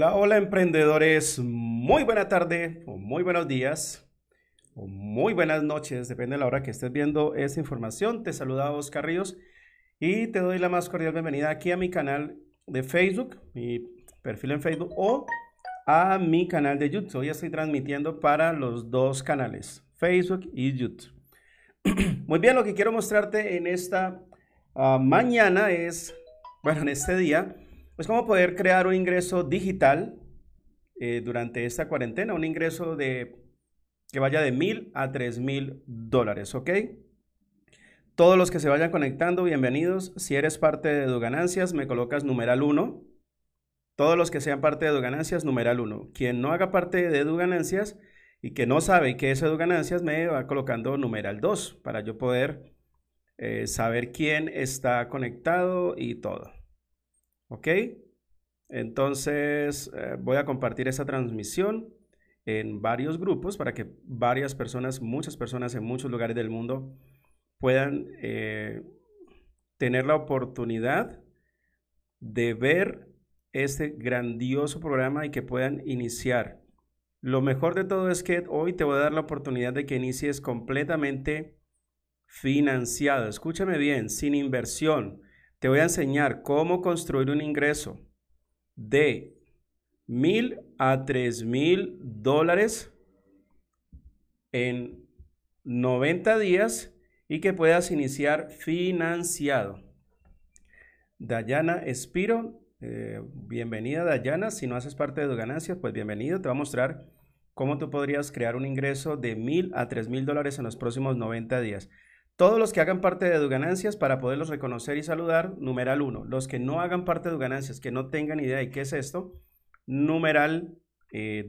Hola, hola emprendedores. Muy buena tarde o muy buenos días o muy buenas noches, depende de la hora que estés viendo esta información. Te saluda Oscar Ríos y te doy la más cordial bienvenida aquí a mi canal de Facebook, mi perfil en Facebook o a mi canal de YouTube. Hoy estoy transmitiendo para los dos canales, Facebook y YouTube. Muy bien, lo que quiero mostrarte en esta ah, mañana es, bueno, en este día, es pues, cómo poder crear un ingreso digital eh, durante esta cuarentena, un ingreso de que vaya de mil a tres mil dólares, ¿ok? Todos los que se vayan conectando, bienvenidos. Si eres parte de EduGanancias, me colocas numeral 1. Todos los que sean parte de Ganancias, numeral 1. Quien no haga parte de Ganancias y que no sabe qué es Ganancias, me va colocando numeral 2 para yo poder eh, saber quién está conectado y todo. ¿Ok? Entonces eh, voy a compartir esa transmisión en varios grupos para que varias personas, muchas personas en muchos lugares del mundo puedan eh, tener la oportunidad de ver este grandioso programa y que puedan iniciar. Lo mejor de todo es que hoy te voy a dar la oportunidad de que inicies completamente financiado. Escúchame bien, sin inversión te voy a enseñar cómo construir un ingreso de mil a tres mil dólares en 90 días y que puedas iniciar financiado. Dayana Espiro, eh, bienvenida Dayana. Si no haces parte de tu ganancias, pues bienvenido. Te voy a mostrar cómo tú podrías crear un ingreso de mil a tres mil dólares en los próximos 90 días. Todos los que hagan parte de ganancias para poderlos reconocer y saludar, numeral 1. Los que no hagan parte de ganancias, que no tengan idea de qué es esto, numeral 2. Eh,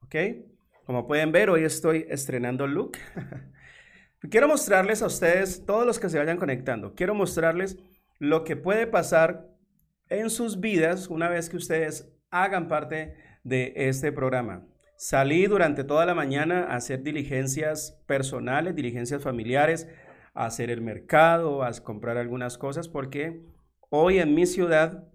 ¿Ok? Como pueden ver, hoy estoy estrenando look. quiero mostrarles a ustedes, todos los que se vayan conectando, quiero mostrarles lo que puede pasar en sus vidas una vez que ustedes hagan parte de este programa. Salí durante toda la mañana a hacer diligencias personales, diligencias familiares, a hacer el mercado, a comprar algunas cosas, porque hoy en mi ciudad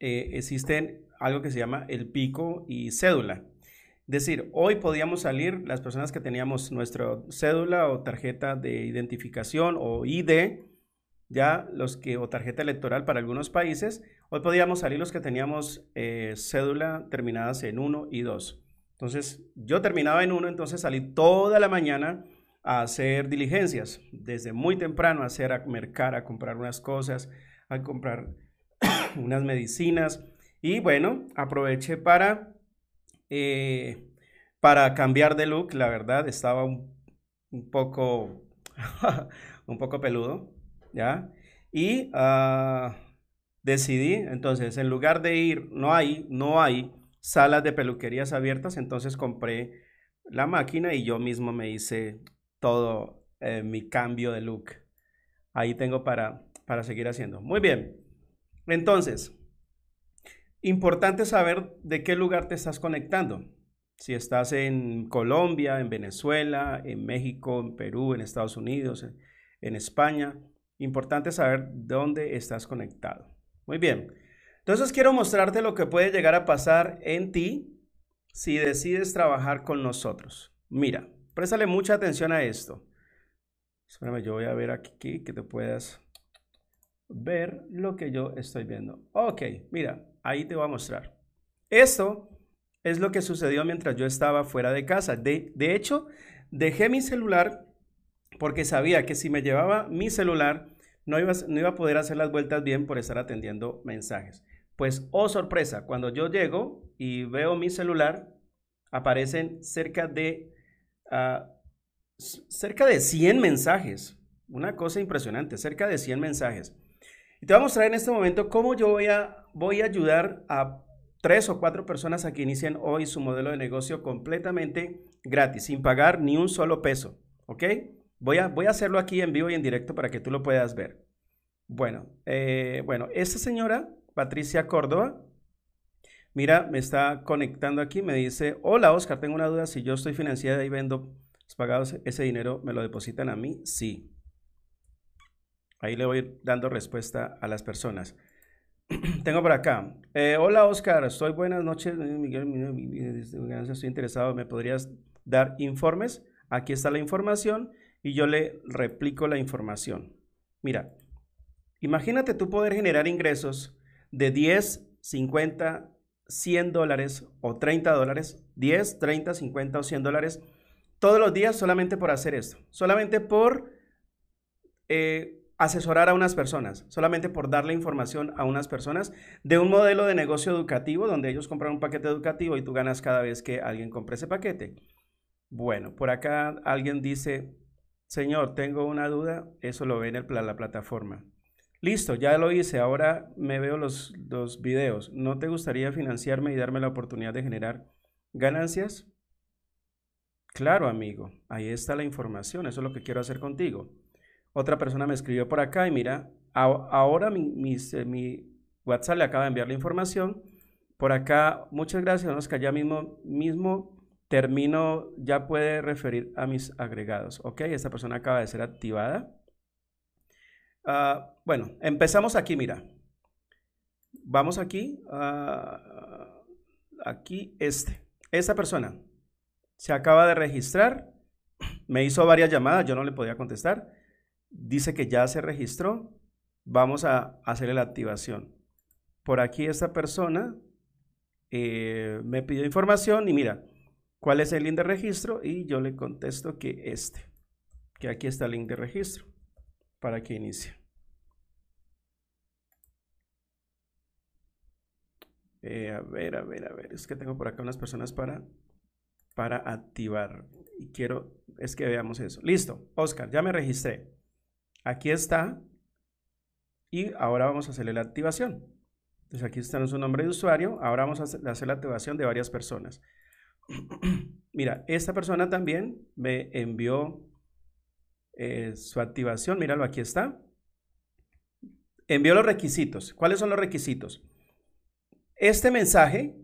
eh, existen algo que se llama el pico y cédula. Es decir, hoy podíamos salir las personas que teníamos nuestra cédula o tarjeta de identificación o ID, ya los que, o tarjeta electoral para algunos países, hoy podíamos salir los que teníamos eh, cédula terminadas en 1 y 2. Entonces, yo terminaba en 1, entonces salí toda la mañana a hacer diligencias, desde muy temprano a hacer, a mercar, a comprar unas cosas, a comprar unas medicinas. Y bueno, aproveché para, eh, para cambiar de look, la verdad, estaba un, poco, un poco peludo, ¿ya? Y ah, decidí, entonces, en lugar de ir, no hay, no hay salas de peluquerías abiertas, entonces compré la máquina y yo mismo me hice todo eh, mi cambio de look. Ahí tengo para, para seguir haciendo. Muy bien. Entonces, importante saber de qué lugar te estás conectando. Si estás en Colombia, en Venezuela, en México, en Perú, en Estados Unidos, en España. Importante saber dónde estás conectado. Muy bien. Entonces quiero mostrarte lo que puede llegar a pasar en ti si decides trabajar con nosotros. Mira, Préstale mucha atención a esto. Espérame, yo voy a ver aquí que te puedas ver lo que yo estoy viendo. Ok, mira, ahí te voy a mostrar. Esto es lo que sucedió mientras yo estaba fuera de casa. De, de hecho, dejé mi celular porque sabía que si me llevaba mi celular no iba, no iba a poder hacer las vueltas bien por estar atendiendo mensajes. Pues, oh sorpresa, cuando yo llego y veo mi celular, aparecen cerca de Ah, cerca de 100 mensajes. Una cosa impresionante, cerca de 100 mensajes. Y te voy a mostrar en este momento cómo yo voy a, voy a ayudar a tres o cuatro personas a que inicien hoy su modelo de negocio completamente gratis, sin pagar ni un solo peso. ¿Ok? Voy a, voy a hacerlo aquí en vivo y en directo para que tú lo puedas ver. Bueno, eh, bueno, esta señora, Patricia Córdoba, Mira, me está conectando aquí, me dice, hola Oscar, tengo una duda, si yo estoy financiada y vendo pues, pagados, ese dinero me lo depositan a mí, sí. Ahí le voy dando respuesta a las personas. tengo por acá, eh, hola Oscar, estoy buenas noches, Miguel, estoy interesado, ¿me podrías dar informes? Aquí está la información y yo le replico la información. Mira, imagínate tú poder generar ingresos de 10, 50, 100 dólares o 30 dólares, 10, 30, 50 o 100 dólares todos los días solamente por hacer esto, solamente por eh, asesorar a unas personas, solamente por darle información a unas personas de un modelo de negocio educativo donde ellos compran un paquete educativo y tú ganas cada vez que alguien compre ese paquete. Bueno, por acá alguien dice, señor, tengo una duda, eso lo ve en el, la plataforma. Listo, ya lo hice, ahora me veo los, los videos. ¿No te gustaría financiarme y darme la oportunidad de generar ganancias? Claro, amigo, ahí está la información, eso es lo que quiero hacer contigo. Otra persona me escribió por acá y mira, ahora mi, WhatsApp le acaba de enviar la información. Por acá, muchas gracias, nos que ya mismo, mismo termino, ya puede referir a mis agregados. Ok, esta persona acaba de ser activada. Ah, bueno, empezamos aquí, mira. Vamos aquí, ah, aquí este. Esta persona se acaba de registrar, me hizo varias llamadas, yo no le podía contestar. Dice que ya se registró, vamos a hacerle la activación. Por aquí esta persona eh, me pidió información y mira, ¿cuál es el link de registro? Y yo le contesto que este, que aquí está el link de registro para que inicie. Eh, a ver, a ver, a ver. Es que tengo por acá unas personas para, para activar. Y quiero, es que veamos eso. Listo, Oscar, ya me registré. Aquí está. Y ahora vamos a hacerle la activación. Entonces aquí está nuestro nombre de usuario. Ahora vamos a hacer la activación de varias personas. Mira, esta persona también me envió eh, su activación, míralo, aquí está. Envió los requisitos. ¿Cuáles son los requisitos? Este mensaje,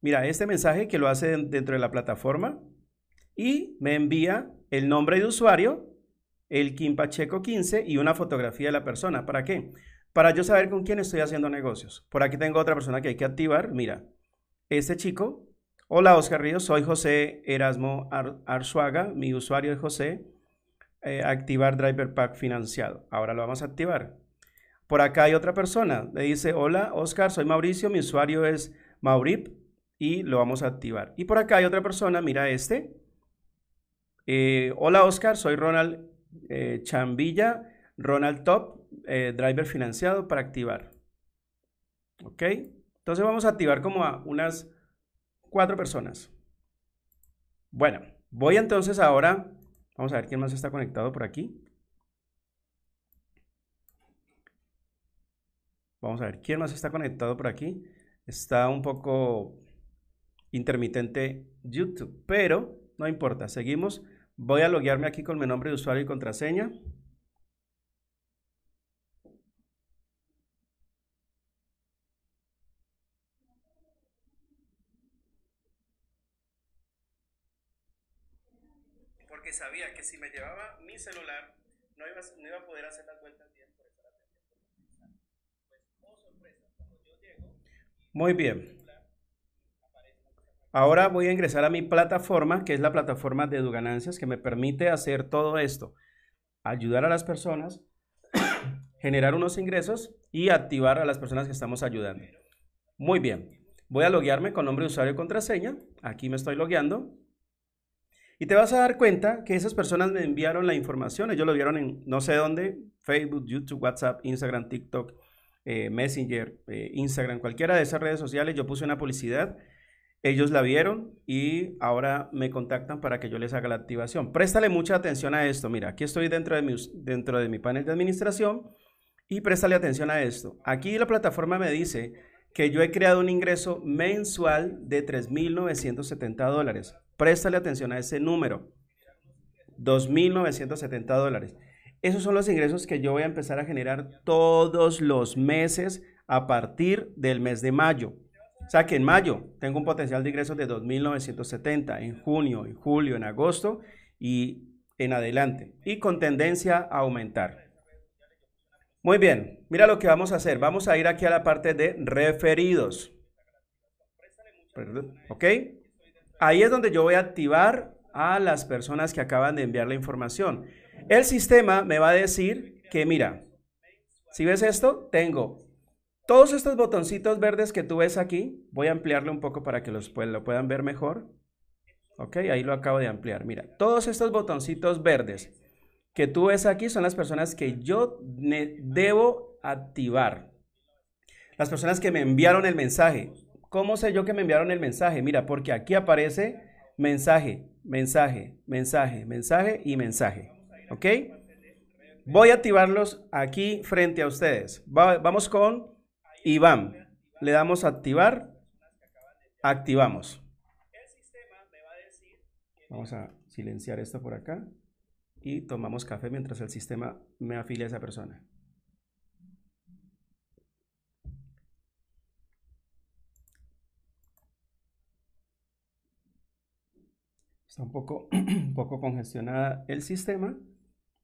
mira, este mensaje que lo hace dentro de la plataforma y me envía el nombre de usuario, el Kim Pacheco 15 y una fotografía de la persona. ¿Para qué? Para yo saber con quién estoy haciendo negocios. Por aquí tengo otra persona que hay que activar. Mira, este chico. Hola Oscar Ríos, soy José Erasmo Arzuaga, mi usuario es José eh, activar Driver Pack financiado. Ahora lo vamos a activar. Por acá hay otra persona. Le dice, hola Oscar, soy Mauricio, mi usuario es Maurip y lo vamos a activar. Y por acá hay otra persona, mira este. Eh, hola Oscar, soy Ronald eh, Chambilla, Ronald Top, driver financiado para activar. ¿Ok? Entonces vamos a activar como a unas cuatro personas. Bueno, voy entonces ahora Vamos a ver quién más está conectado por aquí. Vamos a ver quién más está conectado por aquí. Está un poco intermitente YouTube, pero no importa, seguimos. Voy a loguearme aquí con mi nombre de usuario y contraseña. sabía que si me llevaba mi celular, no iba, a poder hacer la cuenta bien. Pues, oh, Muy bien. Ahora voy a ingresar a mi plataforma, que es la plataforma de EduGanancias, que me permite hacer todo esto. Ayudar a las personas, generar unos ingresos y activar a las personas que estamos ayudando. Muy bien. Voy a loguearme con nombre de usuario y contraseña. Aquí me estoy logueando. Y te vas a dar cuenta que esas personas me enviaron la información, ellos lo vieron en no sé dónde, Facebook, YouTube, WhatsApp, Instagram, TikTok, eh, Messenger, eh, Instagram, cualquiera de esas redes sociales, yo puse una publicidad, ellos la vieron y ahora me contactan para que yo les haga la activación. Préstale mucha atención a esto, mira, aquí estoy dentro de mi, dentro de mi panel de administración y préstale atención a esto. Aquí la plataforma me dice que yo he creado un ingreso mensual de 3.970 dólares. Préstale atención a ese número. 2.970 dólares. Esos son los ingresos que yo voy a empezar a generar todos los meses a partir del mes de mayo. O sea que en mayo tengo un potencial de ingresos de 2.970, en junio, en julio, en agosto y en adelante. Y con tendencia a aumentar. Muy bien, mira lo que vamos a hacer. Vamos a ir aquí a la parte de referidos. ¿Ok? Ahí es donde yo voy a activar a las personas que acaban de enviar la información. El sistema me va a decir que, mira, si ves esto, tengo todos estos botoncitos verdes que tú ves aquí. Voy a ampliarlo un poco para que los, lo puedan ver mejor. Ok, ahí lo acabo de ampliar. Mira, todos estos botoncitos verdes que tú ves aquí son las personas que yo debo activar. Las personas que me enviaron el mensaje. ¿Cómo sé yo que me enviaron el mensaje? Mira, porque aquí aparece mensaje, mensaje, mensaje, mensaje y mensaje. ¿Ok? Voy a activarlos aquí frente a ustedes. vamos con Iván. Le damos activar. Activamos. Vamos a silenciar esto por acá y tomamos café mientras el sistema me afilia a esa persona. Está un poco, un poco congestionada el sistema.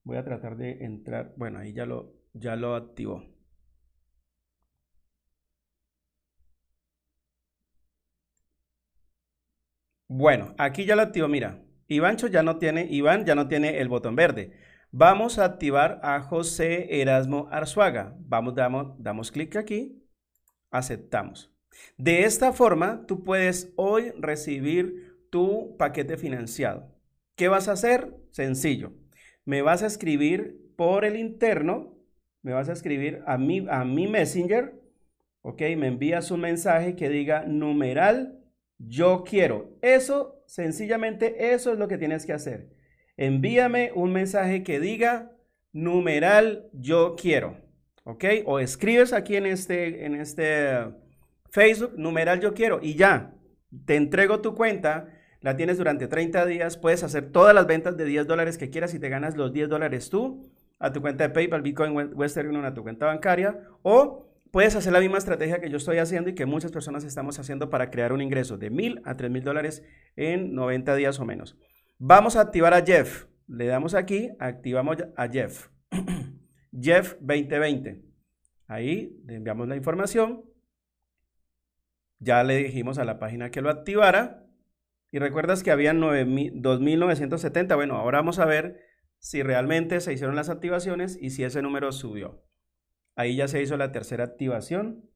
Voy a tratar de entrar. Bueno, ahí ya lo, ya lo activó. Bueno, aquí ya lo activó. mira. Ivancho ya no tiene, Iván ya no tiene el botón verde. Vamos a activar a José Erasmo Arzuaga. Vamos, damos, damos clic aquí, aceptamos. De esta forma, tú puedes hoy recibir tu paquete financiado. ¿Qué vas a hacer? Sencillo. Me vas a escribir por el interno, me vas a escribir a mi, a mi messenger, ok, me envías un mensaje que diga numeral yo quiero. Eso, sencillamente, eso es lo que tienes que hacer. Envíame un mensaje que diga numeral yo quiero. ¿Ok? O escribes aquí en este, en este uh, Facebook, numeral yo quiero y ya. Te entrego tu cuenta, la tienes durante 30 días, puedes hacer todas las ventas de 10 dólares que quieras y te ganas los 10 dólares tú a tu cuenta de PayPal, Bitcoin, Western Union, a tu cuenta bancaria o puedes hacer la misma estrategia que yo estoy haciendo y que muchas personas estamos haciendo para crear un ingreso de mil a tres mil dólares en 90 días o menos. Vamos a activar a Jeff. Le damos aquí, activamos a Jeff. Jeff 2020. Ahí le enviamos la información. Ya le dijimos a la página que lo activara. Y recuerdas que había 2.970. Bueno, ahora vamos a ver si realmente se hicieron las activaciones y si ese número subió. Ahí ya se hizo la tercera activación.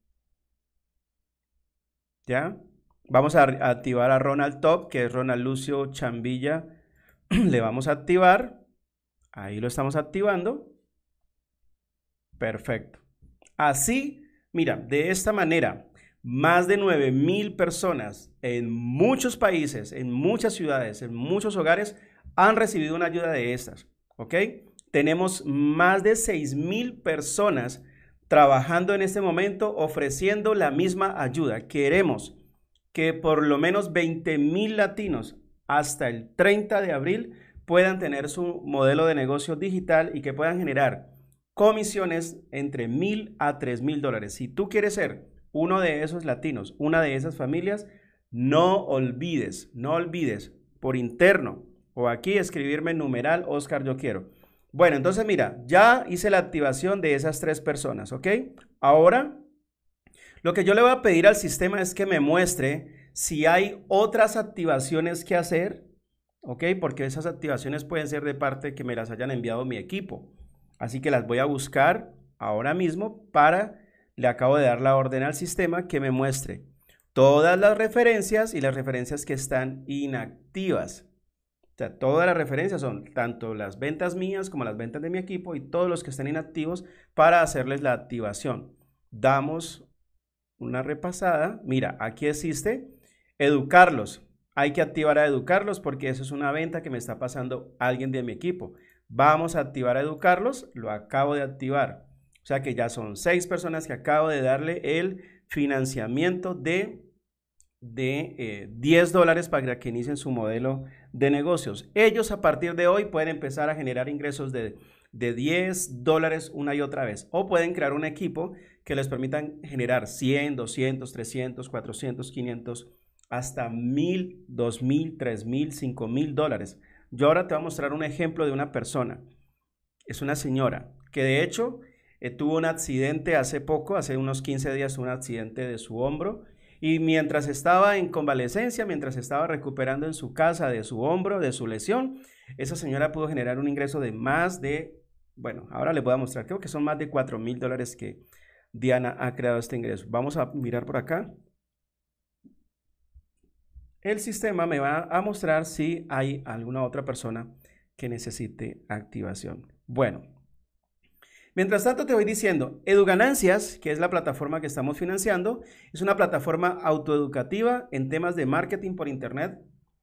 ¿Ya? Vamos a activar a Ronald Top, que es Ronald Lucio Chambilla. Le vamos a activar. Ahí lo estamos activando. Perfecto. Así, mira, de esta manera, más de 9 mil personas en muchos países, en muchas ciudades, en muchos hogares han recibido una ayuda de estas. ¿Ok? Tenemos más de 6 mil personas trabajando en este momento ofreciendo la misma ayuda. Queremos que por lo menos 20 mil latinos hasta el 30 de abril puedan tener su modelo de negocio digital y que puedan generar comisiones entre mil a tres mil dólares. Si tú quieres ser uno de esos latinos, una de esas familias, no olvides, no olvides por interno o aquí escribirme numeral Oscar yo quiero. Bueno, entonces mira, ya hice la activación de esas tres personas, ¿ok? Ahora, lo que yo le voy a pedir al sistema es que me muestre si hay otras activaciones que hacer, ¿ok? Porque esas activaciones pueden ser de parte que me las hayan enviado mi equipo. Así que las voy a buscar ahora mismo para, le acabo de dar la orden al sistema que me muestre todas las referencias y las referencias que están inactivas. O todas las referencias son tanto las ventas mías como las ventas de mi equipo y todos los que estén inactivos para hacerles la activación. Damos una repasada. Mira, aquí existe educarlos. Hay que activar a educarlos porque eso es una venta que me está pasando alguien de mi equipo. Vamos a activar a educarlos. Lo acabo de activar. O sea que ya son seis personas que acabo de darle el financiamiento de, de 10 eh, dólares para que inicien su modelo de negocios. Ellos a partir de hoy pueden empezar a generar ingresos de, 10 dólares una y otra vez o pueden crear un equipo que les permitan generar 100, 200, 300, 400, 500, hasta 1000, 2000, 3000, 5000 dólares. Yo ahora te voy a mostrar un ejemplo de una persona. Es una señora que de hecho eh, tuvo un accidente hace poco, hace unos 15 días, un accidente de su hombro y mientras estaba en convalecencia, mientras estaba recuperando en su casa de su hombro, de su lesión, esa señora pudo generar un ingreso de más de, bueno, ahora les voy a mostrar, creo que son más de 4 mil dólares que Diana ha creado este ingreso. Vamos a mirar por acá. El sistema me va a mostrar si hay alguna otra persona que necesite activación. Bueno, Mientras tanto, te voy diciendo, EduGanancias, que es la plataforma que estamos financiando, es una plataforma autoeducativa en temas de marketing por Internet,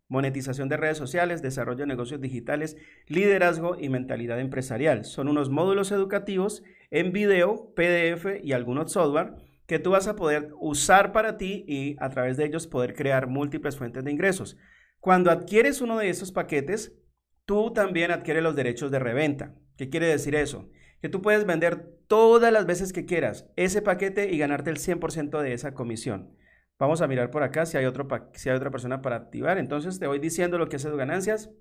monetización de redes sociales, desarrollo de negocios digitales, liderazgo y mentalidad empresarial. Son unos módulos educativos en video, PDF y algunos software que tú vas a poder usar para ti y a través de ellos poder crear múltiples fuentes de ingresos. Cuando adquieres uno de esos paquetes, tú también adquieres los derechos de reventa. ¿Qué quiere decir eso? que tú puedes vender todas las veces que quieras ese paquete y ganarte el 100% de esa comisión. Vamos a mirar por acá si hay, otro si hay otra persona para activar. Entonces te voy diciendo lo que es tus ganancias.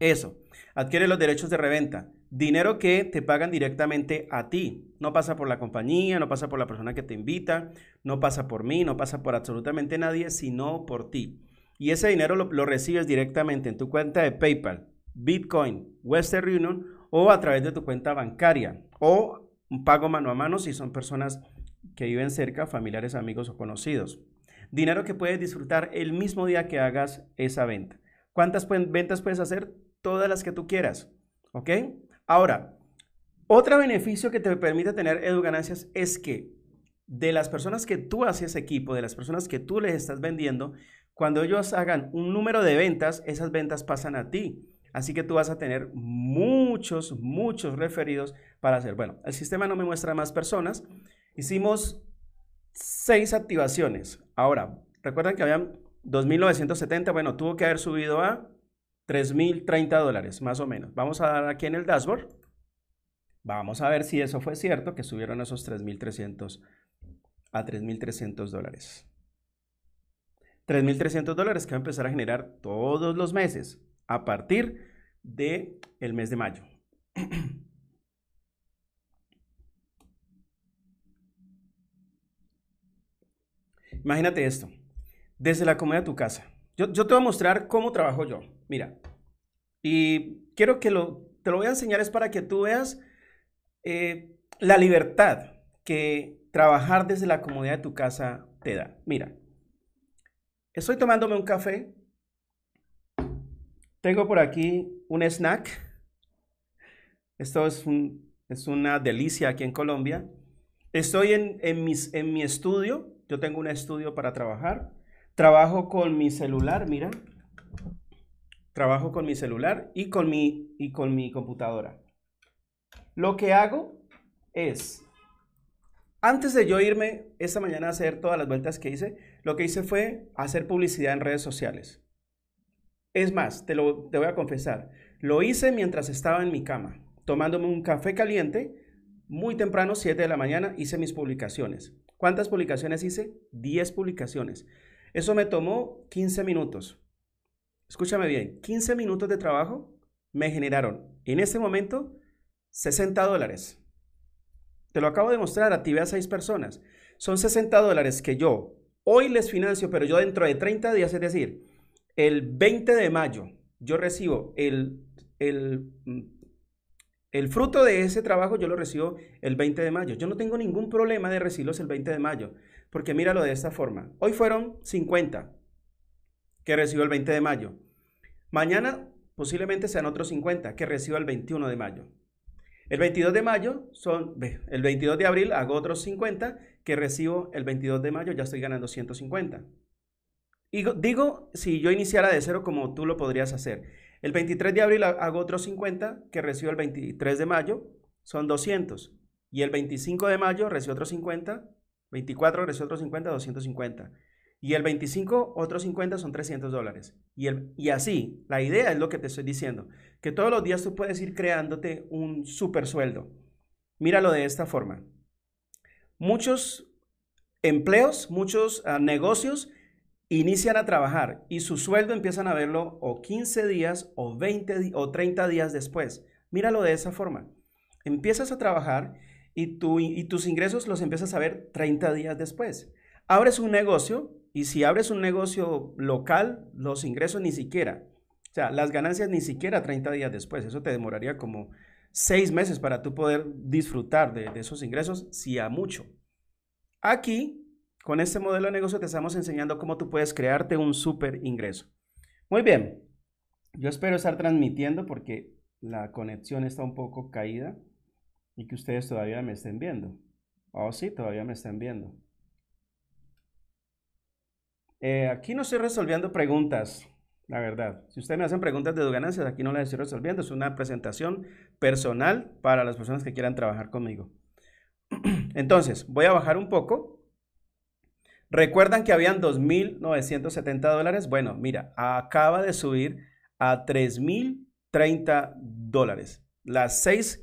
Eso, adquiere los derechos de reventa. Dinero que te pagan directamente a ti. No pasa por la compañía, no pasa por la persona que te invita, no pasa por mí, no pasa por absolutamente nadie, sino por ti. Y ese dinero lo, lo recibes directamente en tu cuenta de PayPal, Bitcoin, Western Union o a través de tu cuenta bancaria o un pago mano a mano si son personas que viven cerca, familiares, amigos o conocidos. Dinero que puedes disfrutar el mismo día que hagas esa venta. ¿Cuántas ventas puedes hacer? Todas las que tú quieras. ¿Ok? Ahora, otro beneficio que te permite tener EduGanancias es que de las personas que tú haces equipo, de las personas que tú les estás vendiendo, cuando ellos hagan un número de ventas, esas ventas pasan a ti. Así que tú vas a tener muchos, muchos referidos para hacer. Bueno, el sistema no me muestra más personas. Hicimos seis activaciones. Ahora, recuerdan que habían 2.970, bueno, tuvo que haber subido a 3.030 dólares, más o menos. Vamos a dar aquí en el dashboard. Vamos a ver si eso fue cierto, que subieron esos 3.300 a 3.300 dólares. 3.300 dólares que va a empezar a generar todos los meses a partir del el mes de mayo. Imagínate esto, desde la comodidad de tu casa. Yo, te voy a mostrar cómo trabajo yo. Mira, y quiero que lo, te lo voy a enseñar es para que tú veas eh, la libertad que trabajar desde la comodidad de tu casa te da. Mira, estoy tomándome un café tengo por aquí un snack. Esto es, es una delicia aquí en Colombia. Estoy en, en, mi estudio. Yo tengo un estudio para trabajar. Trabajo con mi celular, mira. Trabajo con mi celular y con mi, y con mi computadora. Lo que hago es, antes de yo irme esta mañana a hacer todas las vueltas que hice, lo que hice fue hacer publicidad en redes sociales. Es más, te lo te voy a confesar, lo hice mientras estaba en mi cama, tomándome un café caliente, muy temprano, 7 de la mañana, hice mis publicaciones. ¿Cuántas publicaciones hice? 10 publicaciones. Eso me tomó 15 minutos. Escúchame bien, 15 minutos de trabajo me generaron en este momento 60 dólares. Te lo acabo de mostrar, activé a 6 personas. Son 60 dólares que yo hoy les financio, pero yo dentro de 30 días, es decir, el 20 de mayo yo recibo el, mm, el, fruto de ese trabajo, yo lo recibo el 20 de mayo. Yo no tengo ningún problema de recibirlos el 20 de mayo, porque míralo de esta forma. Hoy fueron 50 que recibo el 20 de mayo. Mañana posiblemente sean otros 50 que recibo el 21 de mayo. El 22 de mayo son, el 22 de abril hago otros 50 que recibo el 22 de mayo, ya estoy ganando 150 digo, si yo iniciara de cero como tú lo podrías hacer. El 23 de abril hago otros 50 que recibo el 23 de mayo, son 200. Y el 25 de mayo recibo otros 50, 24 recibo otros 50, 250. Y el 25, otros 50 son 300 dólares. Y, el, y así, la idea es lo que te estoy diciendo, que todos los días tú puedes ir creándote un super sueldo. Míralo de esta forma. Muchos empleos, muchos ah, negocios inician a trabajar y su sueldo empiezan a verlo o 15 días o 20 o 30 días después. Míralo de esa forma. Empiezas a trabajar y, tu, y tus ingresos los empiezas a ver 30 días después. Abres un negocio y si abres un negocio local, los ingresos ni siquiera. O sea, las ganancias ni siquiera 30 días después. Eso te demoraría como 6 meses para tú poder disfrutar de, de esos ingresos, si a mucho. Aquí con este modelo de negocio te estamos enseñando cómo tú puedes crearte un super ingreso. Muy bien, yo espero estar transmitiendo porque la conexión está un poco caída y que ustedes todavía me estén viendo. Oh, sí, todavía me están viendo. Eh, aquí no estoy resolviendo preguntas, la verdad. Si ustedes me hacen preguntas de ganancias, aquí no las estoy resolviendo. Es una presentación personal para las personas que quieran trabajar conmigo. Entonces, voy a bajar un poco Recuerdan que habían 2.970 dólares. Bueno, mira, acaba de subir a 3.030 dólares. Las seis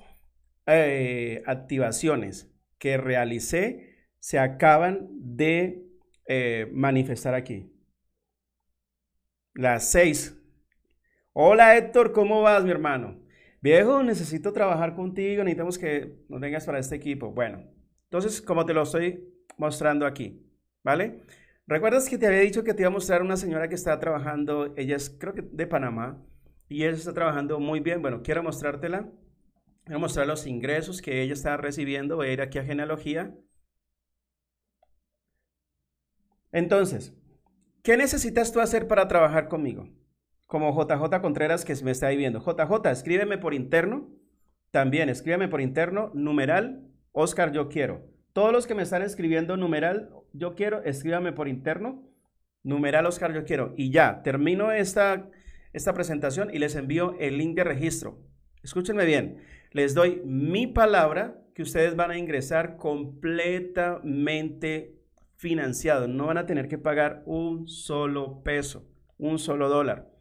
eh, activaciones que realicé se acaban de eh, manifestar aquí. Las seis. Hola Héctor, ¿cómo vas mi hermano? Viejo, necesito trabajar contigo, necesitamos que nos vengas para este equipo. Bueno, entonces como te lo estoy mostrando aquí. ¿vale? ¿Recuerdas que te había dicho que te iba a mostrar una señora que está trabajando, ella es creo que de Panamá, y ella está trabajando muy bien? Bueno, quiero mostrártela, a mostrar los ingresos que ella está recibiendo, voy a ir aquí a genealogía. Entonces, ¿qué necesitas tú hacer para trabajar conmigo? Como JJ Contreras que me está ahí viendo. JJ, escríbeme por interno, también escríbeme por interno, numeral, Oscar, yo quiero. Todos los que me están escribiendo numeral, yo quiero, escríbame por interno. Numeral Oscar, yo quiero. Y ya, termino esta, esta presentación y les envío el link de registro. Escúchenme bien. Les doy mi palabra que ustedes van a ingresar completamente financiado. No van a tener que pagar un solo peso, un solo dólar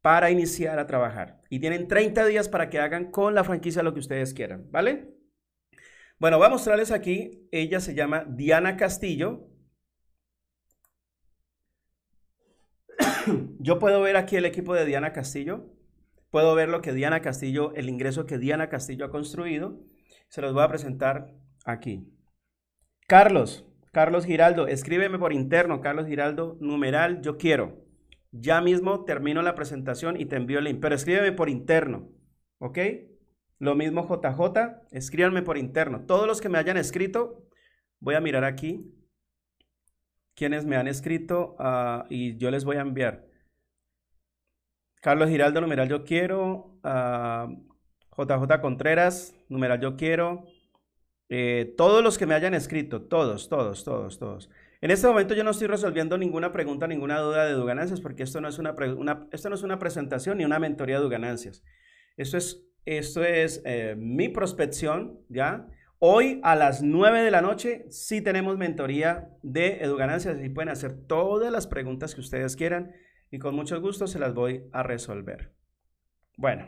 para iniciar a trabajar. Y tienen 30 días para que hagan con la franquicia lo que ustedes quieran, ¿vale? Bueno, voy a mostrarles aquí, ella se llama Diana Castillo. Yo puedo ver aquí el equipo de Diana Castillo, puedo ver lo que Diana Castillo, el ingreso que Diana Castillo ha construido. Se los voy a presentar aquí. Carlos, Carlos Giraldo, escríbeme por interno, Carlos Giraldo, numeral, yo quiero. Ya mismo termino la presentación y te envío el link, pero escríbeme por interno, ¿ok? Lo mismo JJ, escríbanme por interno. Todos los que me hayan escrito, voy a mirar aquí quienes me han escrito ah, y yo les voy a enviar. Carlos Giraldo, numeral yo quiero. JJ ah, Contreras, numeral yo quiero. Eh, todos los que me hayan escrito, todos, todos, todos, todos. En este momento yo no estoy resolviendo ninguna pregunta, ninguna duda de Duganancias, porque esto no es una, esto no es una presentación ni una mentoría de Duganancias. Esto es esto es eh, mi prospección, ¿ya? Hoy a las 9 de la noche sí tenemos mentoría de EduGanancia, y pueden hacer todas las preguntas que ustedes quieran y con mucho gusto se las voy a resolver. Bueno,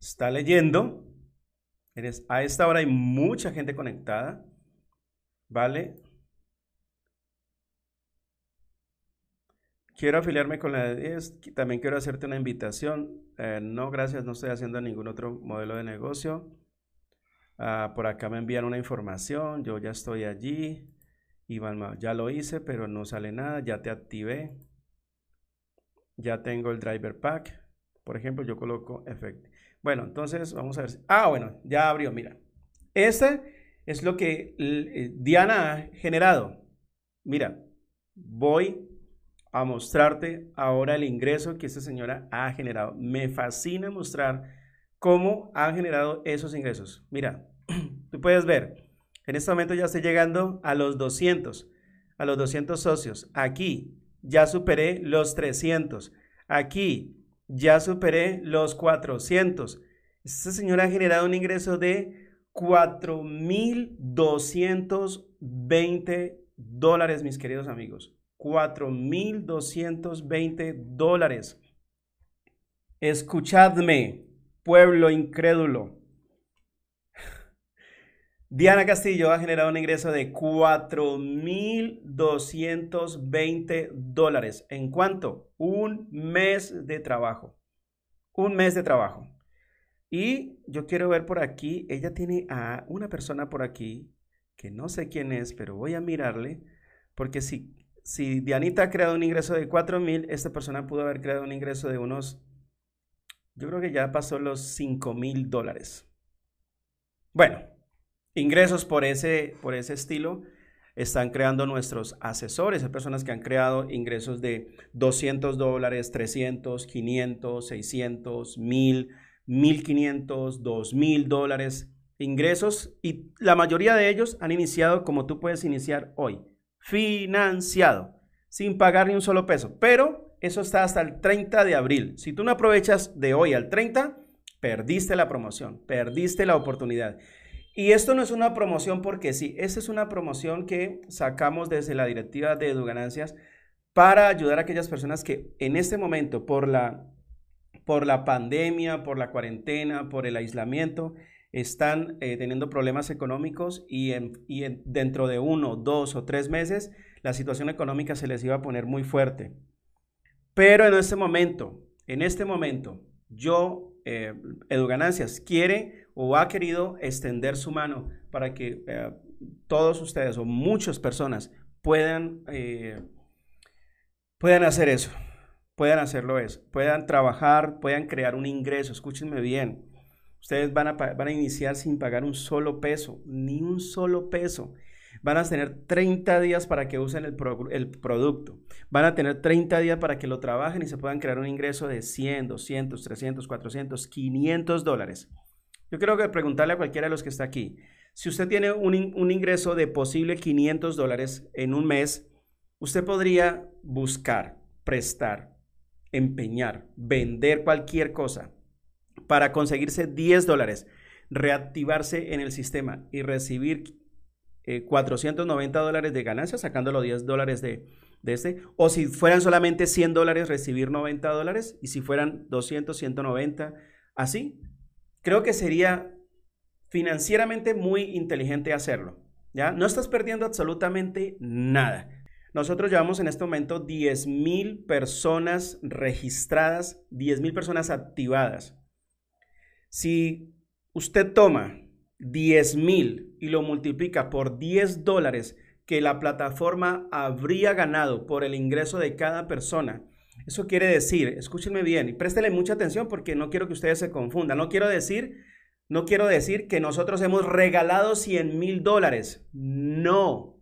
está leyendo. A esta hora hay mucha gente conectada. ¿Vale? quiero afiliarme con la de también quiero hacerte una invitación. Eh, no, gracias, no estoy haciendo ningún otro modelo de negocio. Ah, por acá me envían una información, yo ya estoy allí. Iván, ya lo hice, pero no sale nada, ya te activé. Ya tengo el driver pack. Por ejemplo, yo coloco efecto. Bueno, entonces vamos a ver. Ah, bueno, ya abrió, mira. Este es lo que eh, Diana ha generado. Mira, voy a mostrarte ahora el ingreso que esta señora ha generado. Me fascina mostrar cómo han generado esos ingresos. Mira, tú puedes ver, en este momento ya estoy llegando a los 200, a los 200 socios. Aquí ya superé los 300. Aquí ya superé los 400. Esta señora ha generado un ingreso de 4.220 dólares, mis queridos amigos. 4.220 dólares. Escuchadme, pueblo incrédulo. Diana Castillo ha generado un ingreso de 4.220 dólares. ¿En cuánto? Un mes de trabajo. Un mes de trabajo. Y yo quiero ver por aquí, ella tiene a una persona por aquí, que no sé quién es, pero voy a mirarle, porque si si Dianita ha creado un ingreso de mil, esta persona pudo haber creado un ingreso de unos, yo creo que ya pasó los mil dólares. Bueno, ingresos por ese, por ese estilo están creando nuestros asesores. personas que han creado ingresos de 200 dólares, 300, 500, 600, 1000, 1500, 2000 dólares. Ingresos y la mayoría de ellos han iniciado como tú puedes iniciar hoy financiado, sin pagar ni un solo peso. Pero eso está hasta el 30 de abril. Si tú no aprovechas de hoy al 30, perdiste la promoción, perdiste la oportunidad. Y esto no es una promoción porque sí, esa es una promoción que sacamos desde la directiva de ganancias para ayudar a aquellas personas que en este momento, por la, por la pandemia, por la cuarentena, por el aislamiento, están eh, teniendo problemas económicos y, dentro de uno, dos o tres meses la situación económica se les iba a poner muy fuerte. Pero en este momento, en este momento, yo, eh, Eduganancias, quiere o ha querido extender su mano para que eh, todos ustedes o muchas personas puedan, eh, puedan hacer eso, puedan hacerlo eso, puedan trabajar, puedan crear un ingreso, escúchenme bien Ustedes van a, van a iniciar sin pagar un solo peso, ni un solo peso. Van a tener 30 días para que usen el, producto. Van a tener 30 días para que lo trabajen y se puedan crear un ingreso de 100, 200, 300, 400, 500 dólares. Yo creo que preguntarle a cualquiera de los que está aquí, si usted tiene un, un ingreso de posible 500 dólares en un mes, usted podría buscar, prestar, empeñar, vender cualquier cosa para conseguirse 10 dólares, reactivarse en el sistema y recibir 490 eh, dólares de ganancia, sacando los 10 dólares de, este, o si fueran solamente 100 dólares, recibir 90 dólares, y si fueran 200, 190, así, creo que sería financieramente muy inteligente hacerlo. ¿ya? No estás perdiendo absolutamente nada. Nosotros llevamos en este momento 10.000 personas registradas, 10.000 personas activadas. Si usted toma 10 mil y lo multiplica por 10 dólares que la plataforma habría ganado por el ingreso de cada persona, eso quiere decir, escúchenme bien y préstele mucha atención porque no quiero que ustedes se confundan. No quiero decir, no quiero decir que nosotros hemos regalado 100 mil dólares. No.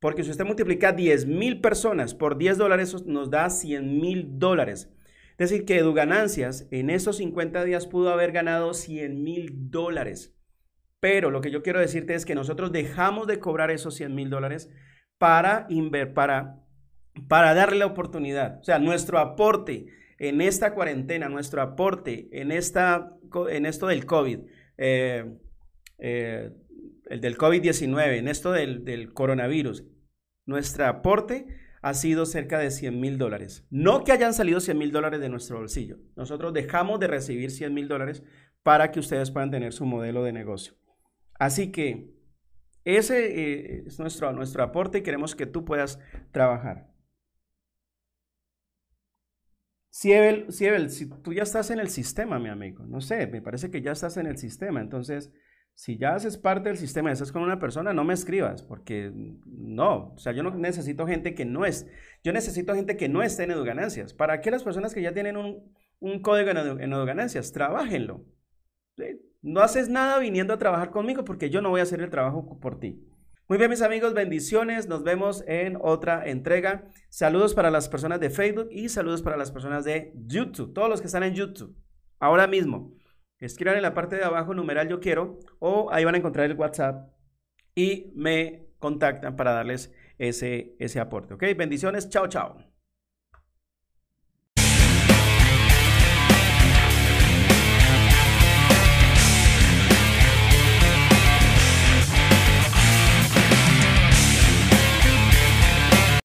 Porque si usted multiplica 10 mil personas por 10 dólares, nos da 100 mil dólares. Es decir, que Edu Ganancias en esos 50 días pudo haber ganado 100 mil dólares. Pero lo que yo quiero decirte es que nosotros dejamos de cobrar esos 100 mil dólares para, para, para darle la oportunidad. O sea, nuestro aporte en esta cuarentena, nuestro aporte en, esta, en esto del COVID, eh, eh, el del COVID-19, en esto del, del coronavirus, nuestro aporte ha sido cerca de 100 mil dólares. No que hayan salido 100 mil dólares de nuestro bolsillo. Nosotros dejamos de recibir 100 mil dólares para que ustedes puedan tener su modelo de negocio. Así que ese eh, es nuestro, nuestro aporte y queremos que tú puedas trabajar. Siebel, Siebel, si tú ya estás en el sistema, mi amigo, no sé, me parece que ya estás en el sistema, entonces si ya haces parte del sistema y estás con una persona, no me escribas, porque no, o sea, yo no necesito gente que no es, yo necesito gente que no esté en EduGanancias ¿Para qué las personas que ya tienen un, código en, EduGanancias, en Trabájenlo. No haces nada viniendo a trabajar conmigo porque yo no voy a hacer el trabajo por ti. Muy bien, mis amigos, bendiciones. Nos vemos en otra entrega. Saludos para las personas de Facebook y saludos para las personas de YouTube, todos los que están en YouTube, ahora mismo. Escriban en la parte de abajo numeral yo quiero o ahí van a encontrar el WhatsApp y me contactan para darles ese, ese aporte. ¿Ok? Bendiciones. Chao, chao.